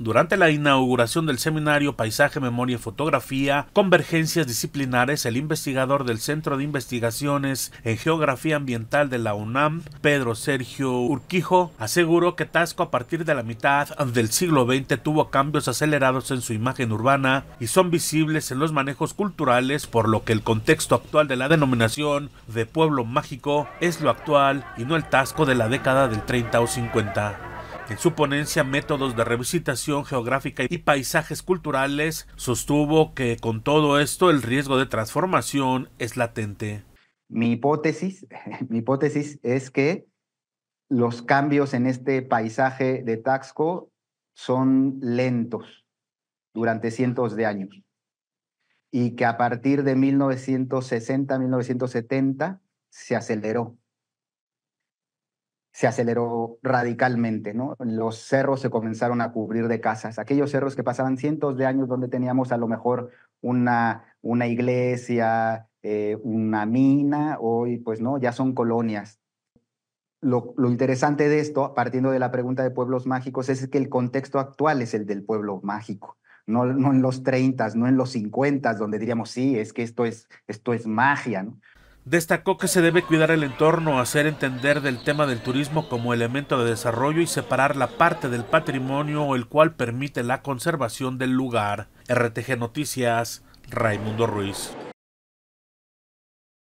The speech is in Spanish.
Durante la inauguración del seminario Paisaje, Memoria y Fotografía, Convergencias Disciplinares, el investigador del Centro de Investigaciones en Geografía Ambiental de la UNAM, Pedro Sergio Urquijo, aseguró que Tasco a partir de la mitad del siglo XX tuvo cambios acelerados en su imagen urbana y son visibles en los manejos culturales, por lo que el contexto actual de la denominación de pueblo mágico es lo actual y no el Tasco de la década del 30 o 50. En su ponencia Métodos de Revisitación Geográfica y Paisajes Culturales, sostuvo que con todo esto el riesgo de transformación es latente. Mi hipótesis, mi hipótesis es que los cambios en este paisaje de Taxco son lentos durante cientos de años y que a partir de 1960, 1970 se aceleró se aceleró radicalmente, ¿no? Los cerros se comenzaron a cubrir de casas, aquellos cerros que pasaban cientos de años donde teníamos a lo mejor una, una iglesia, eh, una mina, hoy pues no, ya son colonias. Lo, interesante de esto, partiendo de la pregunta de pueblos mágicos, es que el contexto actual es el del pueblo mágico. No, en los 30, no en los 50, s donde diríamos, sí, es que esto es, esto es magia. ¿no? Destacó que se debe cuidar el entorno, hacer entender del tema del turismo como elemento de desarrollo y separar la parte del patrimonio el cual permite la conservación del lugar. RTG Noticias, Raimundo Ruiz.